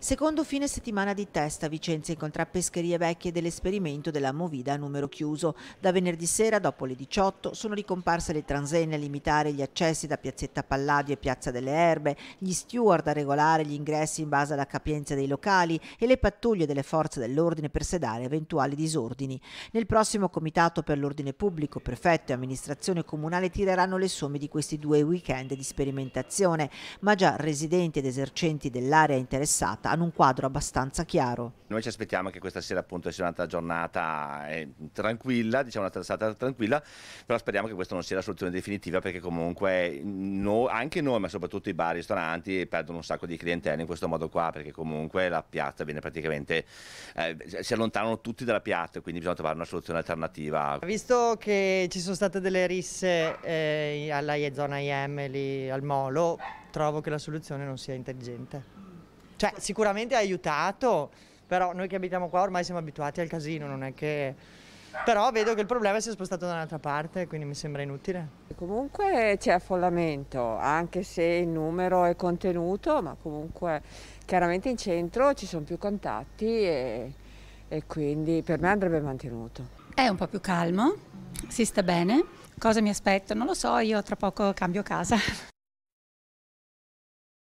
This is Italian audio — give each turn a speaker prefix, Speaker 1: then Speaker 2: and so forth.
Speaker 1: Secondo fine settimana di testa, Vicenza incontra Pescherie Vecchie dell'esperimento della Movida a numero chiuso. Da venerdì sera, dopo le 18, sono ricomparse le transenne a limitare gli accessi da Piazzetta Palladio e Piazza delle Erbe, gli steward a regolare gli ingressi in base alla capienza dei locali e le pattuglie delle forze dell'ordine per sedare eventuali disordini. Nel prossimo Comitato per l'Ordine Pubblico, Prefetto e Amministrazione Comunale tireranno le somme di questi due weekend di sperimentazione, ma già residenti ed esercenti dell'area interessata giornata hanno un quadro abbastanza chiaro.
Speaker 2: Noi ci aspettiamo che questa sera appunto sia un'altra giornata eh, tranquilla, diciamo una traversata tranquilla, però speriamo che questa non sia la soluzione definitiva perché comunque no, anche noi, ma soprattutto i bar, e i ristoranti perdono un sacco di clientele in questo modo qua perché comunque la piazza viene praticamente, eh, si allontanano tutti dalla piazza quindi bisogna trovare una soluzione alternativa. Visto
Speaker 3: che ci sono state delle risse eh, alla zona IEM lì al molo, trovo che la soluzione non sia intelligente. Cioè, sicuramente ha aiutato, però noi che abitiamo qua ormai siamo abituati al casino, non è che... Però vedo che il problema si è spostato da un'altra parte, quindi mi sembra inutile. Comunque
Speaker 4: c'è affollamento, anche se il numero è contenuto, ma comunque chiaramente in centro ci sono più contatti e, e quindi per me andrebbe mantenuto.
Speaker 1: È un po' più calmo, si sta bene. Cosa mi aspetto? Non lo so, io tra poco cambio casa.